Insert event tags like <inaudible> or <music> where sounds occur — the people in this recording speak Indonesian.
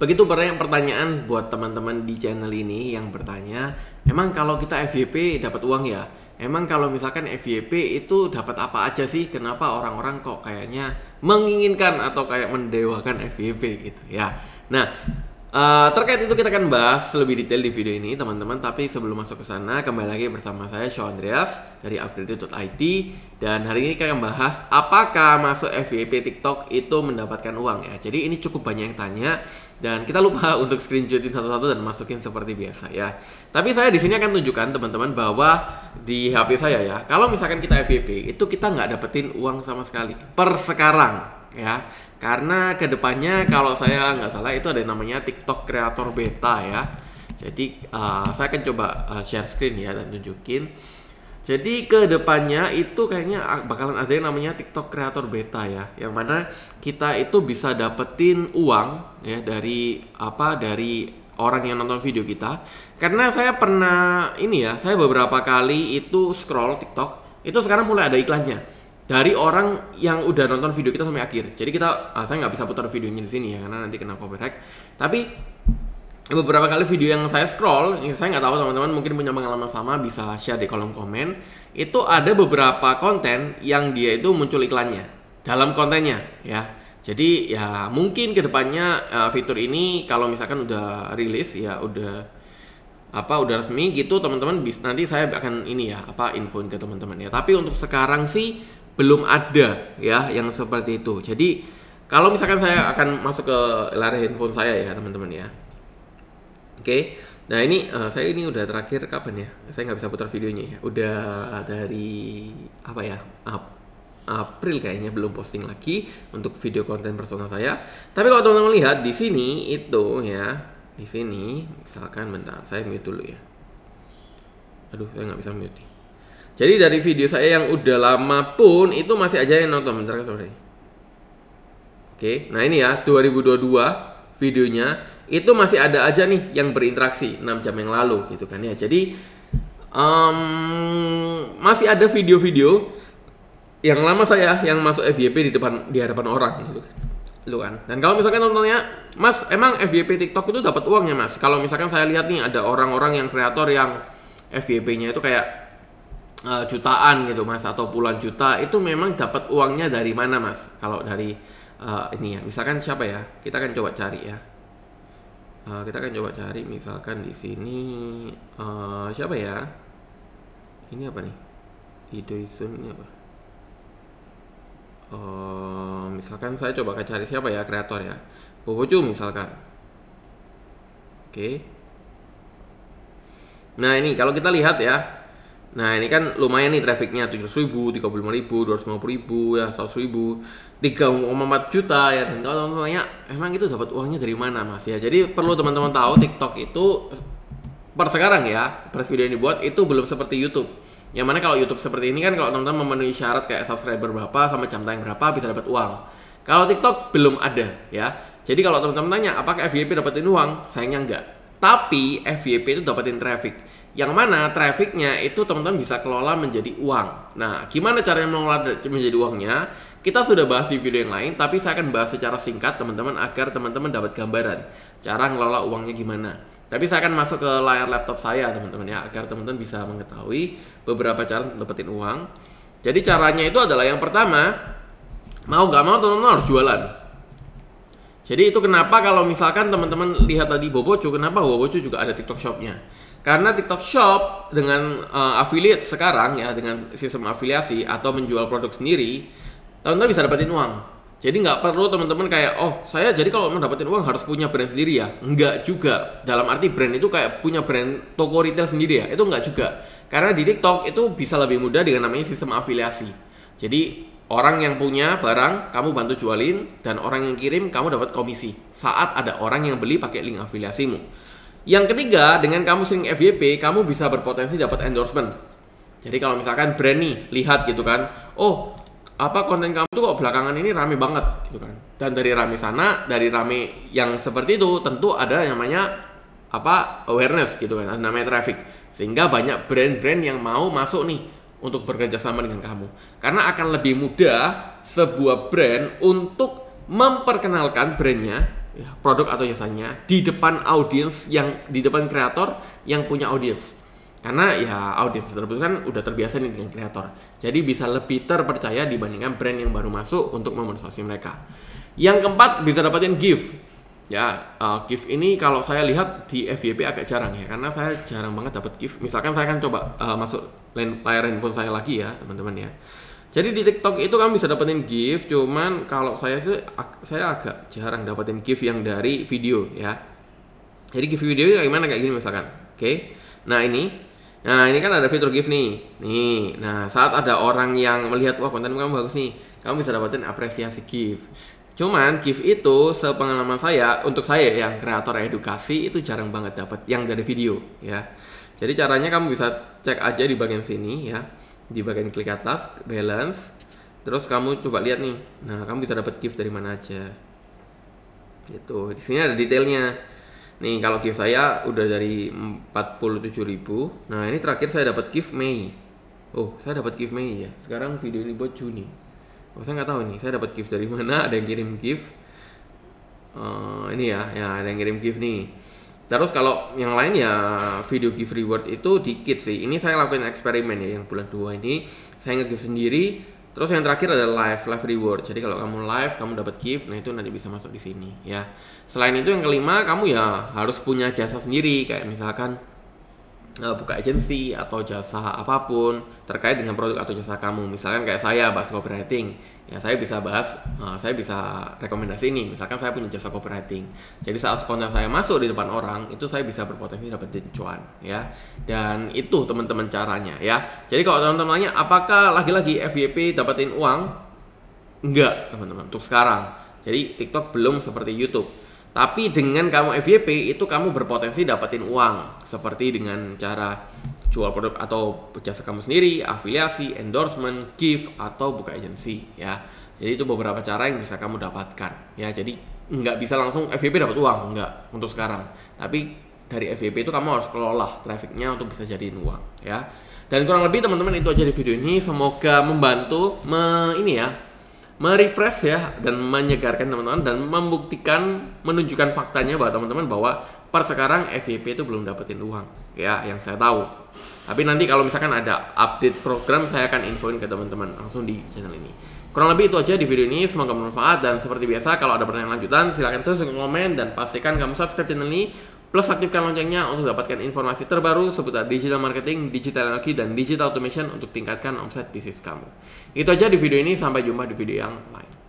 Begitu banyak pertanyaan buat teman-teman di channel ini yang bertanya, emang kalau kita FYP dapat uang ya? Emang kalau misalkan FYP itu dapat apa aja sih? Kenapa orang-orang kok kayaknya menginginkan atau kayak mendewakan FYP gitu ya? Nah, Uh, terkait itu kita akan bahas lebih detail di video ini teman-teman Tapi sebelum masuk ke sana kembali lagi bersama saya Shaw Andreas dari upgrade.it Dan hari ini kita akan bahas apakah masuk FYP TikTok itu mendapatkan uang ya Jadi ini cukup banyak yang tanya dan kita lupa <laughs> untuk screenshotin satu-satu dan masukin seperti biasa ya. Tapi saya di sini akan tunjukkan teman-teman bahwa di HP saya ya, kalau misalkan kita FYP itu kita nggak dapetin uang sama sekali per sekarang ya. Karena kedepannya kalau saya nggak salah itu ada namanya TikTok Creator Beta ya. Jadi uh, saya akan coba uh, share screen ya dan tunjukin. Jadi kedepannya itu kayaknya bakalan ada yang namanya TikTok Creator Beta ya, yang mana kita itu bisa dapetin uang ya dari apa dari orang yang nonton video kita. Karena saya pernah ini ya, saya beberapa kali itu scroll TikTok, itu sekarang mulai ada iklannya dari orang yang udah nonton video kita sampai akhir. Jadi kita, ah, saya nggak bisa putar videonya di sini ya karena nanti kena copyright. Tapi beberapa kali video yang saya scroll, ya, saya nggak tahu teman-teman mungkin punya pengalaman sama bisa share di kolom komen. Itu ada beberapa konten yang dia itu muncul iklannya dalam kontennya ya. Jadi ya mungkin kedepannya uh, eh, fitur ini kalau misalkan udah rilis ya udah apa udah resmi gitu teman-teman nanti saya akan ini ya apa infoin ke teman-teman ya tapi untuk sekarang sih belum ada ya yang seperti itu. Jadi kalau misalkan saya akan masuk ke layar handphone saya ya teman-teman ya. Oke. Okay. Nah ini uh, saya ini udah terakhir kapan ya? Saya nggak bisa putar videonya ya. Udah dari apa ya? Ap April kayaknya belum posting lagi untuk video konten personal saya. Tapi kalau teman-teman lihat di sini itu ya, di sini misalkan bentar saya mute dulu ya. Aduh, saya nggak bisa mute. Jadi dari video saya yang udah lama pun itu masih aja yang nonton. Bentar sorry. Oke, nah ini ya 2022 videonya itu masih ada aja nih yang berinteraksi 6 jam yang lalu gitu kan ya. Jadi um, masih ada video-video yang lama saya yang masuk FYP di depan di hadapan orang gitu lu kan. Gitu kan. Dan kalau misalkan nontonnya, Mas, emang FYP TikTok itu dapat uangnya, Mas? Kalau misalkan saya lihat nih ada orang-orang yang kreator yang FYP-nya itu kayak uh, jutaan gitu mas atau puluhan juta itu memang dapat uangnya dari mana mas kalau dari uh, ini ya misalkan siapa ya kita akan coba cari ya uh, kita akan coba cari misalkan di sini uh, siapa ya ini apa nih Idoizun ini apa uh, misalkan saya coba cari siapa ya kreator ya Boboju misalkan oke okay. nah ini kalau kita lihat ya Nah ini kan lumayan nih trafficnya 700 ribu, 35 ribu, 250 ribu, ya 100 ribu 3,4 juta ya dan kalau teman-teman tanya emang itu dapat uangnya dari mana mas ya jadi perlu teman-teman tahu TikTok itu per sekarang ya per video yang dibuat itu belum seperti YouTube yang mana kalau YouTube seperti ini kan kalau teman-teman memenuhi syarat kayak subscriber berapa sama jam tayang berapa bisa dapat uang kalau TikTok belum ada ya jadi kalau teman-teman tanya apakah FYP dapetin uang sayangnya enggak tapi FYP itu dapetin traffic yang mana trafficnya itu teman-teman bisa kelola menjadi uang. Nah, gimana caranya mengelola menjadi uangnya? Kita sudah bahas di video yang lain, tapi saya akan bahas secara singkat teman-teman agar teman-teman dapat gambaran cara ngelola uangnya gimana. Tapi saya akan masuk ke layar laptop saya teman-teman ya, agar teman-teman bisa mengetahui beberapa cara untuk dapetin uang. Jadi caranya itu adalah yang pertama, mau gak mau teman-teman harus jualan. Jadi itu kenapa kalau misalkan teman-teman lihat tadi Bobocu, kenapa Bobocu juga ada TikTok Shopnya? Karena TikTok Shop dengan uh, affiliate sekarang ya dengan sistem afiliasi atau menjual produk sendiri, teman-teman bisa dapetin uang. Jadi nggak perlu teman-teman kayak oh saya jadi kalau mau dapetin uang harus punya brand sendiri ya. Nggak juga. Dalam arti brand itu kayak punya brand toko retail sendiri ya. Itu nggak juga. Karena di TikTok itu bisa lebih mudah dengan namanya sistem afiliasi. Jadi orang yang punya barang kamu bantu jualin dan orang yang kirim kamu dapat komisi saat ada orang yang beli pakai link afiliasimu. Yang ketiga, dengan kamu sering FYP, kamu bisa berpotensi dapat endorsement. Jadi kalau misalkan brand nih lihat gitu kan, oh apa konten kamu tuh kok belakangan ini rame banget gitu kan. Dan dari rame sana, dari rame yang seperti itu tentu ada yang namanya apa awareness gitu kan, namanya traffic. Sehingga banyak brand-brand yang mau masuk nih untuk bekerja sama dengan kamu. Karena akan lebih mudah sebuah brand untuk memperkenalkan brandnya Ya, produk atau jasanya di depan audiens yang di depan kreator yang punya audiens karena ya audiens tersebut kan udah terbiasa nih dengan kreator jadi bisa lebih terpercaya dibandingkan brand yang baru masuk untuk memonetisasi mereka yang keempat bisa dapatin gift ya uh, gift ini kalau saya lihat di FYP agak jarang ya karena saya jarang banget dapat gift misalkan saya akan coba uh, masuk layar handphone saya lagi ya teman-teman ya jadi di TikTok itu kamu bisa dapetin gift, cuman kalau saya sih saya agak jarang dapetin gift yang dari video ya. Jadi gift video kayak gimana kayak gini misalkan. Oke. Okay. Nah, ini Nah, ini kan ada fitur gift nih. Nih. Nah, saat ada orang yang melihat wah konten kamu bagus nih, kamu bisa dapetin apresiasi gift. Cuman gift itu sepengalaman saya untuk saya yang kreator edukasi itu jarang banget dapat yang dari video ya. Jadi caranya kamu bisa cek aja di bagian sini ya di bagian klik atas balance terus kamu coba lihat nih nah kamu bisa dapat gift dari mana aja itu di sini ada detailnya nih kalau gift saya udah dari 47.000 nah ini terakhir saya dapat gift Mei oh saya dapat gift Mei ya sekarang video ini buat Juni oh saya nggak tahu nih saya dapat gift dari mana ada yang kirim gift uh, ini ya ya ada yang kirim gift nih Terus kalau yang lain ya video give reward itu dikit sih. Ini saya lakukan eksperimen ya yang bulan 2 ini saya nge give sendiri. Terus yang terakhir ada live, live reward. Jadi kalau kamu live, kamu dapat gift, nah itu nanti bisa masuk di sini ya. Selain itu yang kelima, kamu ya harus punya jasa sendiri kayak misalkan Eh, buka agensi atau jasa apapun terkait dengan produk atau jasa kamu. Misalkan kayak saya bahas copywriting, ya saya bisa bahas, uh, saya bisa rekomendasi ini. Misalkan saya punya jasa copywriting, jadi saat konten saya masuk di depan orang itu saya bisa berpotensi dapat cuan, ya. Dan itu teman-teman caranya, ya. Jadi kalau teman-teman nanya, apakah lagi-lagi FYP dapetin uang? Enggak, teman-teman. Untuk sekarang. Jadi TikTok belum seperti YouTube tapi dengan kamu FYP itu kamu berpotensi dapetin uang seperti dengan cara jual produk atau jasa kamu sendiri, afiliasi, endorsement, gift atau buka agency ya. Jadi itu beberapa cara yang bisa kamu dapatkan ya. Jadi nggak bisa langsung FYP dapat uang nggak untuk sekarang. Tapi dari FYP itu kamu harus kelola trafficnya untuk bisa jadiin uang ya. Dan kurang lebih teman-teman itu aja di video ini. Semoga membantu me, ini ya merefresh ya dan menyegarkan teman-teman dan membuktikan menunjukkan faktanya bahwa teman-teman bahwa per sekarang FYP itu belum dapetin uang ya yang saya tahu tapi nanti kalau misalkan ada update program saya akan infoin ke teman-teman langsung di channel ini kurang lebih itu aja di video ini semoga bermanfaat dan seperti biasa kalau ada pertanyaan lanjutan silahkan terus komen dan pastikan kamu subscribe channel ini Plus aktifkan loncengnya untuk dapatkan informasi terbaru seputar digital marketing, digital anarchy, dan digital automation untuk tingkatkan omset bisnis kamu. Itu aja di video ini, sampai jumpa di video yang lain.